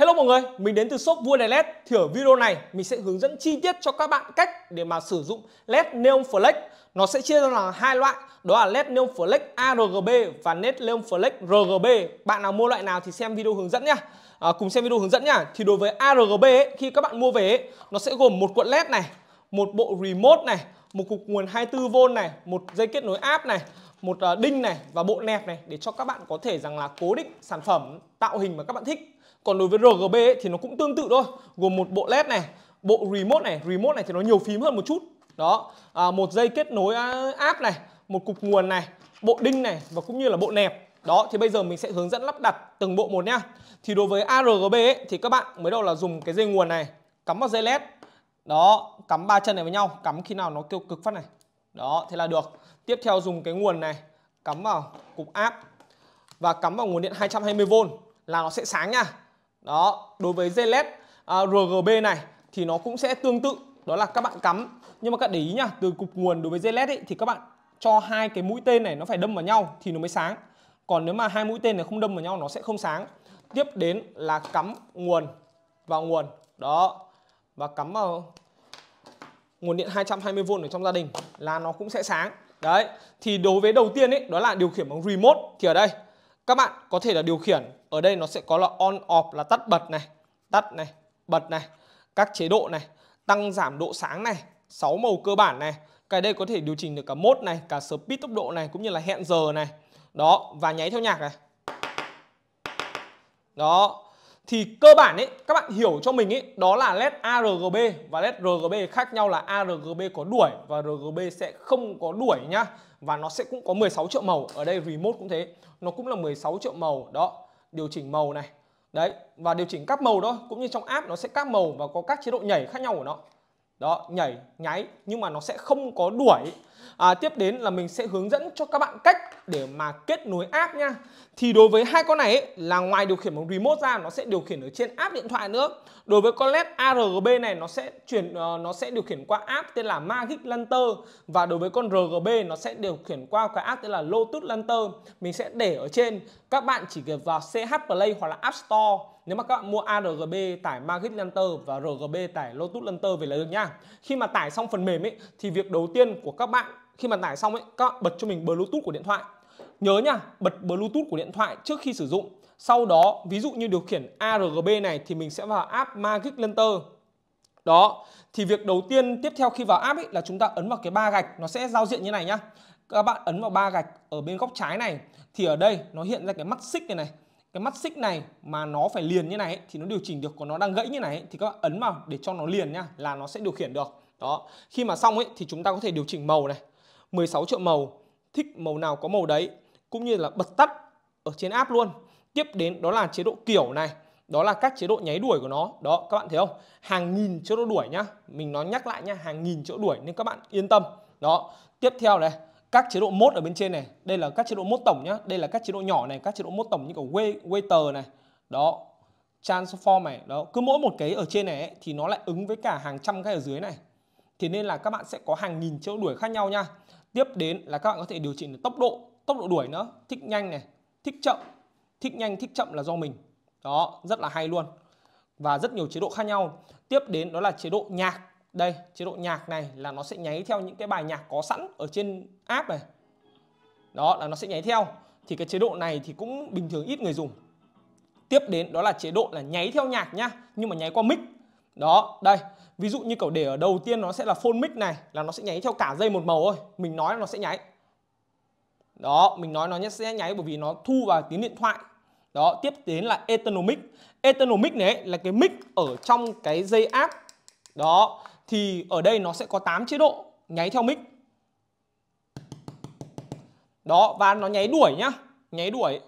Hello mọi người, mình đến từ shop Vua Đèn LED Thì ở video này mình sẽ hướng dẫn chi tiết cho các bạn cách để mà sử dụng LED Neon Flex Nó sẽ chia ra là hai loại, đó là LED Neon Flex ARGB và LED Neon Flex RGB Bạn nào mua loại nào thì xem video hướng dẫn nhá à, Cùng xem video hướng dẫn nhá Thì đối với ARGB ấy, khi các bạn mua về ấy, nó sẽ gồm một cuộn LED này, một bộ remote này, một cục nguồn 24V này, một dây kết nối app này một ờ, đinh này và bộ nẹp này để cho các bạn có thể rằng là cố định sản phẩm tạo hình mà các bạn thích còn đối với RGB ấy, thì nó cũng tương tự thôi gồm một bộ led này bộ remote này remote này thì nó nhiều phím hơn một chút đó à, một dây kết nối app này một cục nguồn này bộ đinh này và cũng như là bộ nẹp đó thì bây giờ mình sẽ hướng dẫn lắp đặt từng bộ một nhá thì đối với ARGB ấy, thì các bạn mới đầu là dùng cái dây nguồn này cắm vào dây led đó cắm ba chân này với nhau cắm khi nào nó kêu cực phát này đó, thế là được. Tiếp theo dùng cái nguồn này cắm vào cục áp và cắm vào nguồn điện 220V là nó sẽ sáng nha. Đó, đối với dây LED à, RGB này thì nó cũng sẽ tương tự, đó là các bạn cắm. Nhưng mà các để ý nha, từ cục nguồn đối với dây LED ấy, thì các bạn cho hai cái mũi tên này nó phải đâm vào nhau thì nó mới sáng. Còn nếu mà hai mũi tên này không đâm vào nhau nó sẽ không sáng. Tiếp đến là cắm nguồn vào nguồn. Đó. Và cắm vào nguồn điện 220V ở trong gia đình là nó cũng sẽ sáng. Đấy, thì đối với đầu tiên ấy đó là điều khiển bằng remote thì ở đây các bạn có thể là điều khiển ở đây nó sẽ có là on off là tắt bật này, tắt này, bật này, các chế độ này, tăng giảm độ sáng này, 6 màu cơ bản này. Cái đây có thể điều chỉnh được cả mode này, cả speed tốc độ này cũng như là hẹn giờ này. Đó, và nháy theo nhạc này. Đó, thì cơ bản ấy các bạn hiểu cho mình ấy đó là led ARGB và led RGB khác nhau là ARGB có đuổi và RGB sẽ không có đuổi nhá và nó sẽ cũng có 16 triệu màu ở đây remote cũng thế nó cũng là 16 triệu màu đó điều chỉnh màu này đấy và điều chỉnh các màu đó cũng như trong app nó sẽ các màu và có các chế độ nhảy khác nhau của nó đó nhảy nháy nhưng mà nó sẽ không có đuổi à, tiếp đến là mình sẽ hướng dẫn cho các bạn cách để mà kết nối app nha thì đối với hai con này ấy, là ngoài điều khiển bằng remote ra nó sẽ điều khiển ở trên app điện thoại nữa đối với con led ARGB này nó sẽ chuyển ờ, nó sẽ điều khiển qua app tên là Magic Lantern và đối với con RGB nó sẽ điều khiển qua cái app tên là Lotus Lantern mình sẽ để ở trên các bạn chỉ cần vào CH Play hoặc là App Store nếu mà các bạn mua ARGB tải Magic Lantern và RGB tải Lotus Lantern về là được nha khi mà tải xong phần mềm ấy thì việc đầu tiên của các bạn khi mà tải xong ấy các bạn bật cho mình Bluetooth của điện thoại Nhớ nha, bật Bluetooth của điện thoại trước khi sử dụng. Sau đó, ví dụ như điều khiển ARGB này thì mình sẽ vào app Magic lantern Đó, thì việc đầu tiên tiếp theo khi vào app ấy là chúng ta ấn vào cái ba gạch, nó sẽ giao diện như này nhá. Các bạn ấn vào ba gạch ở bên góc trái này thì ở đây nó hiện ra cái mắt xích này này. Cái mắt xích này mà nó phải liền như này ấy, thì nó điều chỉnh được, còn nó đang gãy như này ấy, thì các bạn ấn vào để cho nó liền nhá là nó sẽ điều khiển được. Đó, khi mà xong ấy thì chúng ta có thể điều chỉnh màu này. 16 triệu màu, thích màu nào có màu đấy cũng như là bật tắt ở trên app luôn tiếp đến đó là chế độ kiểu này đó là các chế độ nháy đuổi của nó đó các bạn thấy không hàng nghìn chế độ đuổi nhá mình nói nhắc lại nhá hàng nghìn chỗ đuổi nên các bạn yên tâm đó tiếp theo này các chế độ mốt ở bên trên này đây là các chế độ mốt tổng nhá đây là các chế độ nhỏ này các chế độ mốt tổng như kiểu waiter này đó transform này đó cứ mỗi một cái ở trên này ấy, thì nó lại ứng với cả hàng trăm cái ở dưới này thì nên là các bạn sẽ có hàng nghìn chế độ đuổi khác nhau nha tiếp đến là các bạn có thể điều chỉnh được tốc độ tốc độ đuổi nữa thích nhanh này thích chậm thích nhanh thích chậm là do mình đó rất là hay luôn và rất nhiều chế độ khác nhau tiếp đến đó là chế độ nhạc đây chế độ nhạc này là nó sẽ nháy theo những cái bài nhạc có sẵn ở trên app này đó là nó sẽ nháy theo thì cái chế độ này thì cũng bình thường ít người dùng tiếp đến đó là chế độ là nháy theo nhạc nhá nhưng mà nháy qua mic đó đây ví dụ như cậu để ở đầu tiên nó sẽ là phone mic này là nó sẽ nháy theo cả dây một màu thôi mình nói là nó sẽ nháy đó mình nói nó nhét xe nháy bởi vì nó thu vào tiếng điện thoại đó tiếp đến là Ethernomic Ethernomic này là cái mic ở trong cái dây áp đó thì ở đây nó sẽ có 8 chế độ nháy theo mic đó và nó nháy đuổi nhá nháy đuổi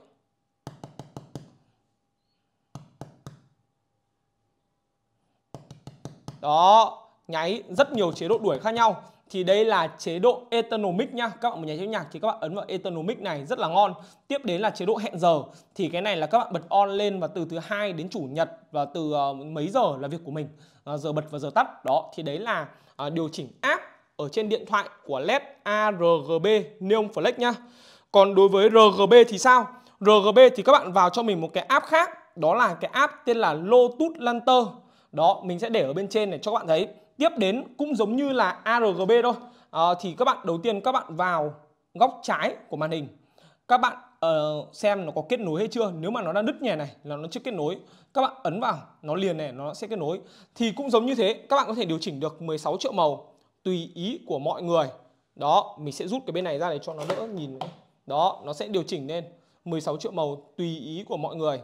đó nháy rất nhiều chế độ đuổi khác nhau thì đây là chế độ economic nha các bạn muốn nháy theo nhạc thì các bạn ấn vào economic này rất là ngon tiếp đến là chế độ hẹn giờ thì cái này là các bạn bật on lên và từ thứ hai đến chủ nhật và từ ờ, mấy giờ là việc của mình à, giờ bật và giờ tắt đó thì đấy là à, điều chỉnh app ở trên điện thoại của led argb neon flex nha còn đối với rgb thì sao rgb thì các bạn vào cho mình một cái app khác đó là cái app tên là lotus lanter đó mình sẽ để ở bên trên để cho các bạn thấy Tiếp đến cũng giống như là ARGB thôi à, Thì các bạn đầu tiên các bạn vào góc trái của màn hình Các bạn uh, xem nó có kết nối hay chưa Nếu mà nó đang đứt nhè này là nó chưa kết nối Các bạn ấn vào nó liền này nó sẽ kết nối Thì cũng giống như thế các bạn có thể điều chỉnh được 16 triệu màu Tùy ý của mọi người Đó mình sẽ rút cái bên này ra để cho nó đỡ nhìn Đó nó sẽ điều chỉnh lên 16 triệu màu tùy ý của mọi người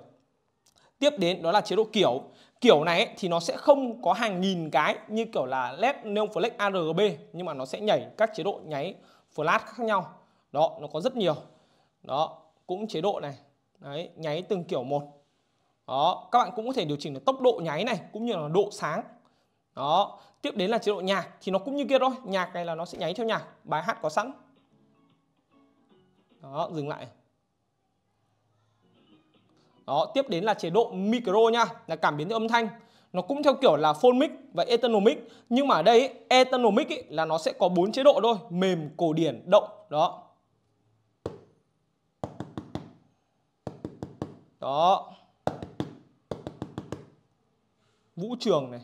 Tiếp đến đó là chế độ kiểu. Kiểu này thì nó sẽ không có hàng nghìn cái như kiểu là LED Neon Flex ARGB nhưng mà nó sẽ nhảy các chế độ nháy flash khác nhau. Đó, nó có rất nhiều. Đó, cũng chế độ này. Đấy, nháy từng kiểu một. Đó, các bạn cũng có thể điều chỉnh được tốc độ nháy này cũng như là độ sáng. Đó, tiếp đến là chế độ nhạc thì nó cũng như kia thôi, nhạc này là nó sẽ nháy theo nhạc, bài hát có sẵn. Đó, dừng lại. Đó, tiếp đến là chế độ micro nha, là cảm biến âm thanh. Nó cũng theo kiểu là phone mic và eternal mic, nhưng mà ở đây ấy, mic là nó sẽ có bốn chế độ thôi, mềm, cổ điển, động, đó. Đó. Vũ trường này.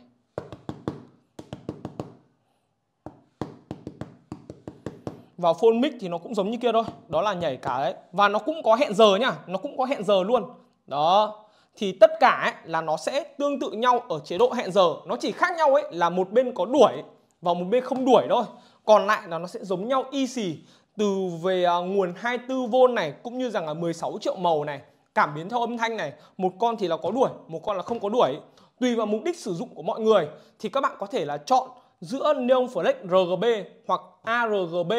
và phone mic thì nó cũng giống như kia thôi đó là nhảy cả đấy và nó cũng có hẹn giờ nhá nó cũng có hẹn giờ luôn đó, thì tất cả ấy, là nó sẽ tương tự nhau ở chế độ hẹn giờ nó chỉ khác nhau ấy là một bên có đuổi và một bên không đuổi thôi còn lại là nó sẽ giống nhau y xì từ về uh, nguồn 24V này cũng như rằng là 16 triệu màu này cảm biến theo âm thanh này một con thì là có đuổi một con là không có đuổi tùy vào mục đích sử dụng của mọi người thì các bạn có thể là chọn giữa neon flex RGB hoặc ARGB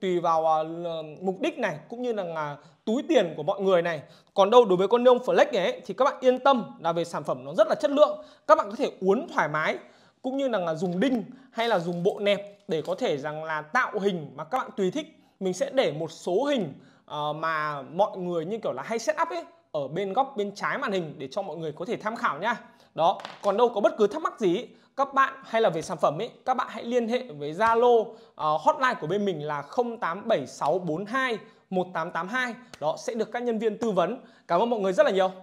tùy vào uh, mục đích này cũng như là uh, túi tiền của mọi người này còn đâu đối với con nông flex này ấy, thì các bạn yên tâm là về sản phẩm nó rất là chất lượng các bạn có thể uốn thoải mái cũng như là dùng đinh hay là dùng bộ nẹp để có thể rằng là tạo hình mà các bạn tùy thích mình sẽ để một số hình uh, mà mọi người như kiểu là hay setup ấy ở bên góc bên trái màn hình để cho mọi người có thể tham khảo nha đó còn đâu có bất cứ thắc mắc gì ý, các bạn hay là về sản phẩm ấy các bạn hãy liên hệ với Zalo uh, hotline của bên mình là 087642 1882 đó sẽ được các nhân viên tư vấn cảm ơn mọi người rất là nhiều